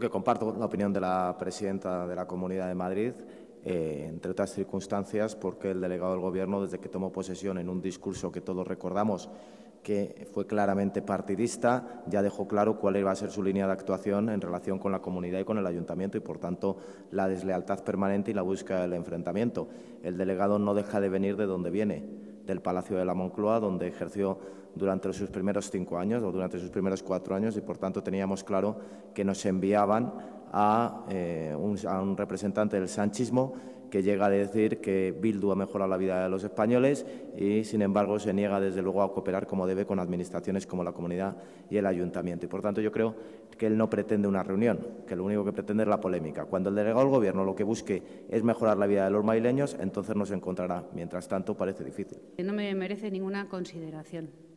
que comparto la opinión de la presidenta de la Comunidad de Madrid, eh, entre otras circunstancias, porque el delegado del Gobierno, desde que tomó posesión en un discurso que todos recordamos, que fue claramente partidista, ya dejó claro cuál iba a ser su línea de actuación en relación con la comunidad y con el ayuntamiento y, por tanto, la deslealtad permanente y la búsqueda del enfrentamiento. El delegado no deja de venir de donde viene del Palacio de la Moncloa, donde ejerció durante sus primeros cinco años o durante sus primeros cuatro años y, por tanto, teníamos claro que nos enviaban eh, a, un, representante del sanchismo que llega a decir que Bildu ha mejorado la vida de los españoles y, sin embargo, se niega desde luego a cooperar como debe con administraciones como la comunidad y el ayuntamiento. Y, por tanto, yo creo que él no pretende una reunión, que lo único que pretende es la polémica. Cuando el delegado del Gobierno lo que busque es mejorar la vida de los maileños, entonces no se encontrará. Mientras tanto, parece difícil. No me merece ninguna consideración.